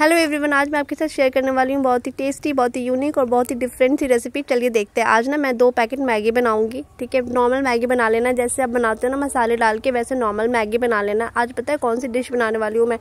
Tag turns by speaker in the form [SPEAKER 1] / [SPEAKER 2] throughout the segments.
[SPEAKER 1] hello everyone आज मैं आपके साथ शेयर करने वाली हूँ बहुत ही टेस्टी बहुत ही यूनिक और बहुत ही डिफरेंट सी रेसिपी चलिए देखते हैं आज ना मैं दो पैकेट मैगी बनाऊंगी ठीक है नॉर्मल मैगी बना लेना जैसे आप बनाते हो ना मसाले डाल के वैसे नॉर्मल मैगी बना लेना आज पता है कौन सी डिश बनाने वाली हूँ मैं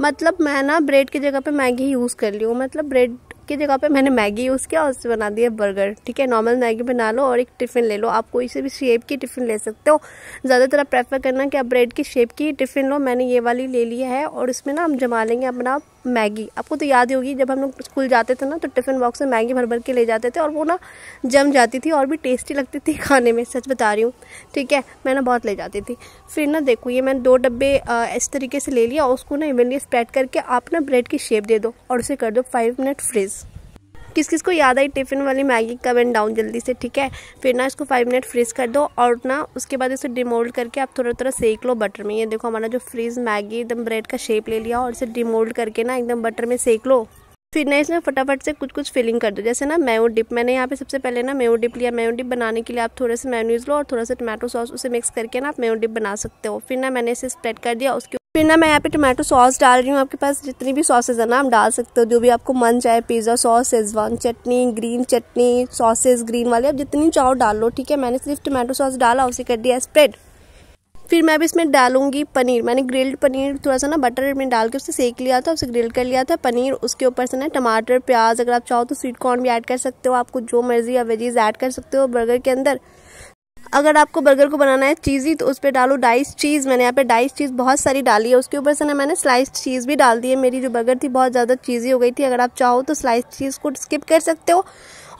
[SPEAKER 1] मतलब मैं ना ब्रेड की जगह पर मैगी यूज़ कर ली हूँ मतलब ब्रेड की जगह पे मैंने मैगी यूज़ किया और उससे बना दिया बर्गर ठीक है नॉर्मल मैगी बना लो और एक टिफ़िन ले लो आप कोई से भी शेप की टिफ़िन ले सकते हो ज़्यादातर आप प्रेफर करना कि आप ब्रेड की शेप की टिफ़िन लो मैंने ये वाली ले लिया है और उसमें ना हम जमा लेंगे अपना मैगी आपको तो याद होगी जब हम लोग स्कूल जाते थे ना तो टिफ़िन बॉक्स में मैगी भर भर के ले जाते थे और वो ना जम जाती थी और भी टेस्टी लगती थी खाने में सच बता रही हूँ ठीक है मैं ना बहुत ले जाती थी फिर ना देखो ये मैंने दो डब्बे इस तरीके से ले लिया और उसको ना इवनली स्प्रेड करके आप ना ब्रेड की शेप दे दो और उसे कर दो फाइव मिनट फ्रीज़ किस किस को याद आई टिफ़िन वाली मैगी कमेंट डाउन जल्दी से ठीक है फिर ना इसको फाइव मिनट फ्रीज कर दो और ना उसके बाद इसे डिमोल्ड करके आप थोड़ा थोड़ा सेक लो बटर में ये देखो हमारा जो फ्रीज मैगी एकदम ब्रेड का शेप ले लिया और इसे डिमोल्ड करके ना एकदम बटर में सेक लो फिर ना इसमें फटाफट से कुछ कुछ फिलिंग कर दो जैसे ना मेयो डिप मैंने यहाँ पे सबसे पहले ना मेयो डिप लिया मेयो डिप बनाने के लिए आप थोड़े से मेयोनीज लो और थोड़ा सा टमाटो सॉस उसे मिक्स करके ना आप मेयो डिप बना सकते हो फिर ना मैंने इसे स्प्रेड कर दिया उसके फिर ना मैं यहाँ पे टोमेटो सॉस डाल रही हूँ आपके पास जितनी भी सॉसेज है ना आप डाल सकते हो जो भी आपको मन चाहे पिज़्ज़ा सॉस सेजवान चटनी ग्रीन चटनी सॉसेज ग्रीन वाले आप जितनी चाहो डाल लो ठीक है मैंने सिर्फ टोमेटो सॉस डाला उसे कर दिया स्प्रेड फिर मैं भी इसमें डालूंगी पनीर मैंने ग्रिल्ड पनीर थोड़ा सा ना बटर में डाल के उसे सेक लिया था उसे ग्रिल कर लिया था पनीर उसके ऊपर से ना टमाटर प्याज अगर आप चाहो तो स्वीट कॉर्न भी ऐड कर सकते हो आपको जो मर्ज़ी या वेजीज ऐड कर सकते हो बर्गर के अंदर अगर आपको बर्गर को बनाना है चीज़ी तो उस पर डालो डाइस चीज़ मैंने यहाँ पे डाइस चीज़ बहुत सारी डाली है उसके ऊपर से ना मैंने स्लाइस चीज़ भी डाल दी है मेरी जो बर्गर थी बहुत ज़्यादा चीज़ी हो गई थी अगर आप चाहो तो स्लाइस चीज़ को स्किप कर सकते हो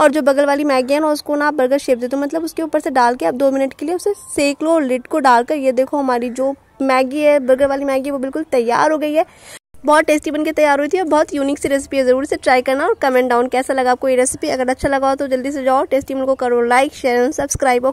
[SPEAKER 1] और जो बगल वाली मैगी है ना उसको ना आप बर्गर शेप दे दो मतलब उसके ऊपर से डाल के आप दो मिनट के लिए उसे सेक लो लिट लिड को डालकर ये देखो हमारी जो मैगी है बर्गर वाली मैगी वो बिल्कुल तैयार हो गई है बहुत टेस्टी बनके तैयार हुई थी और बहुत यूनिक सी रेसिपी है ज़रूर से ट्राई करना और कमेंट डाउन कैसा लगा आपको ये रेसिपी अगर अच्छा लगा हो तो जल्दी से जाओ टेस्टी मिल को करो लाइक शेयर एंड सब्सक्राइब